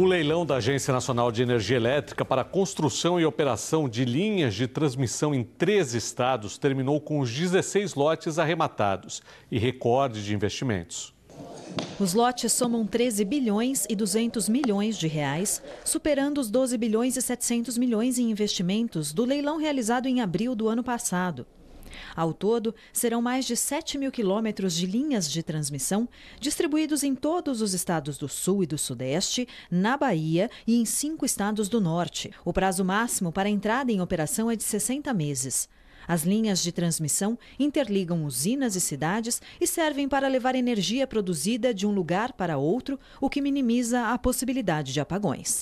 O leilão da Agência Nacional de Energia Elétrica para construção e operação de linhas de transmissão em três estados terminou com os 16 lotes arrematados e recorde de investimentos. Os lotes somam 13 bilhões e 200 milhões de reais, superando os 12 bilhões e 700 milhões em investimentos do leilão realizado em abril do ano passado. Ao todo, serão mais de 7 mil quilômetros de linhas de transmissão distribuídos em todos os estados do Sul e do Sudeste, na Bahia e em cinco estados do Norte. O prazo máximo para entrada em operação é de 60 meses. As linhas de transmissão interligam usinas e cidades e servem para levar energia produzida de um lugar para outro, o que minimiza a possibilidade de apagões.